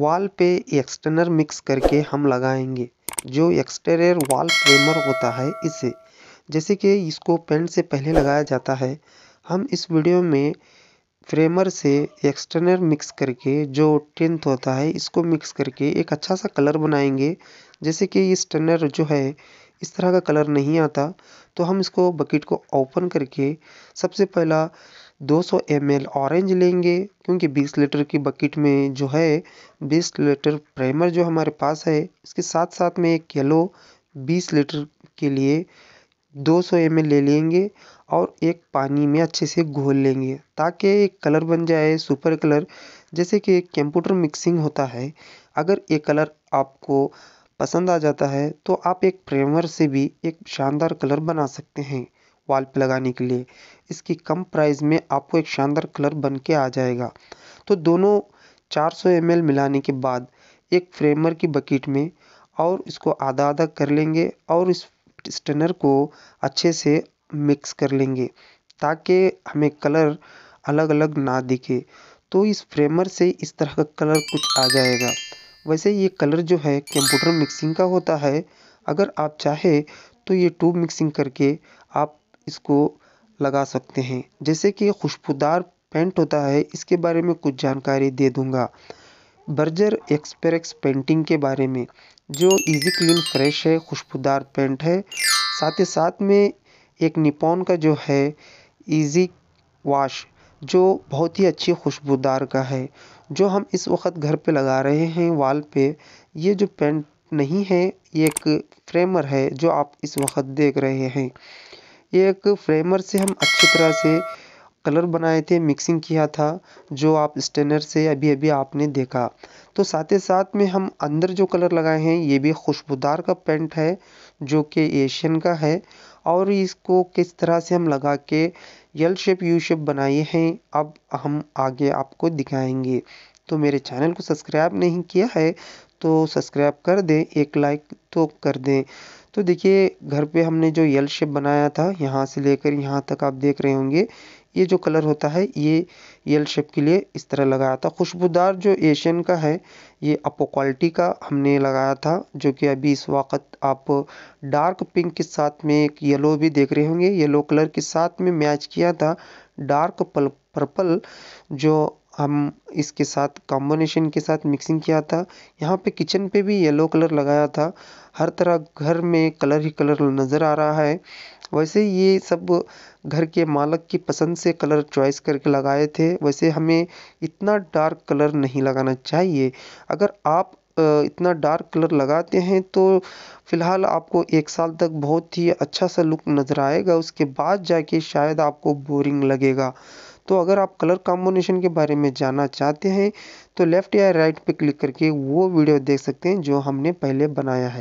wall पे एक्सटर्नर mix करके हम लगाएंगे जो एक्सटेरियर वॉल फ्रेमर होता है इसे जैसे कि इसको पेंट से पहले लगाया जाता है हम इस वीडियो में फ्रेमर से एक्सटर्नर मिक्स करके जो टेंथ होता है इसको मिक्स करके एक अच्छा सा कलर बनाएंगे जैसे कि ये टर्नर जो है इस तरह का कलर नहीं आता तो हम इसको बकेट को ओपन करके सबसे पहला दो सौ एम एल ऑरेंज लेंगे क्योंकि बीस लीटर की बकेट में जो है बीस लीटर प्राइमर जो हमारे पास है इसके साथ साथ में एक येलो बीस लीटर के लिए दो सौ एम एल ले लेंगे और एक पानी में अच्छे से घोल लेंगे ताकि एक कलर बन जाए सुपर कलर जैसे कि एक कंप्यूटर मिक्सिंग होता है अगर ये कलर आपको पसंद आ जाता है तो आप एक प्रेमर से भी एक शानदार कलर बना सकते हैं वाल पे लगाने के लिए इसकी कम प्राइस में आपको एक शानदार कलर बन के आ जाएगा तो दोनों चार सौ एम एल मिलाने के बाद एक फ्रेमर की बकेट में और इसको आधा आधा कर लेंगे और इस स्टनर को अच्छे से मिक्स कर लेंगे ताकि हमें कलर अलग अलग ना दिखे तो इस फ्रेमर से इस तरह का कलर कुछ आ जाएगा वैसे ये कलर जो है कंप्यूटर मिक्सिंग का होता है अगर आप चाहे तो ये ट्यूब मिक्सिंग करके आप इसको लगा सकते हैं जैसे कि खुशबूदार पेंट होता है इसके बारे में कुछ जानकारी दे दूँगा बर्जर एक्सपेरेक्स पेंटिंग के बारे में जो इजी क्लीन फ्रेश है खुशबूदार पेंट है साथ ही साथ में एक निपोन का जो है इजी वॉश जो बहुत ही अच्छी खुशबूदार का है जो हम इस वक्त घर पे लगा रहे हैं वाल पे ये जो पेंट नहीं है ये एक फ्रेमर है जो आप इस वक्त देख रहे हैं ये एक फ्रेमर से हम अच्छी तरह से कलर बनाए थे मिक्सिंग किया था जो आप स्टेनर से अभी अभी आपने देखा तो साथ ही साथ में हम अंदर जो कलर लगाए हैं ये भी खुशबूदार का पेंट है जो कि एशियन का है और इसको किस तरह से हम लगा के यल शेप यू शेप बनाए हैं अब हम आगे आपको दिखाएंगे तो मेरे चैनल को सब्सक्राइब नहीं किया है तो सब्सक्राइब कर दें एक लाइक तो कर दें तो देखिए घर पे हमने जो यल शेप बनाया था यहाँ से लेकर यहाँ तक आप देख रहे होंगे ये जो कलर होता है ये यल शेप के लिए इस तरह लगाया था खुशबूदार जो एशियन का है ये अपो क्वालिटी का हमने लगाया था जो कि अभी इस वक्त आप डार्क पिंक के साथ में एक येलो भी देख रहे होंगे येलो कलर के साथ में मैच किया था डार्क पल पर्पल जो हम इसके साथ कॉम्बिनेशन के साथ मिक्सिंग किया था यहाँ पे किचन पे भी येलो कलर लगाया था हर तरह घर में कलर ही कलर नज़र आ रहा है वैसे ये सब घर के मालक की पसंद से कलर चॉइस करके लगाए थे वैसे हमें इतना डार्क कलर नहीं लगाना चाहिए अगर आप इतना डार्क कलर लगाते हैं तो फ़िलहाल आपको एक साल तक बहुत ही अच्छा सा लुक नज़र आएगा उसके बाद जाके शायद आपको बोरिंग लगेगा तो अगर आप कलर कॉम्बिनेशन के बारे में जानना चाहते हैं तो लेफ़्ट या राइट पे क्लिक करके वो वीडियो देख सकते हैं जो हमने पहले बनाया है